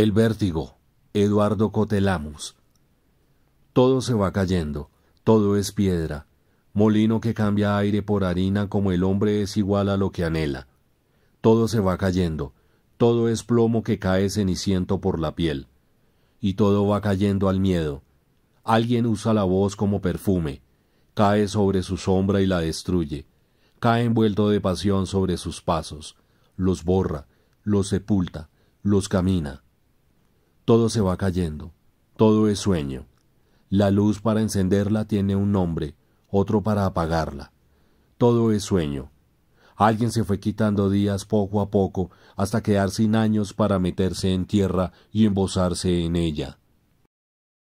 El vértigo, Eduardo Cotelamus. Todo se va cayendo, todo es piedra, molino que cambia aire por harina como el hombre es igual a lo que anhela. Todo se va cayendo, todo es plomo que cae ceniciento por la piel. Y todo va cayendo al miedo. Alguien usa la voz como perfume, cae sobre su sombra y la destruye, cae envuelto de pasión sobre sus pasos, los borra, los sepulta, los camina todo se va cayendo, todo es sueño. La luz para encenderla tiene un nombre, otro para apagarla. Todo es sueño. Alguien se fue quitando días poco a poco hasta quedar sin años para meterse en tierra y embozarse en ella.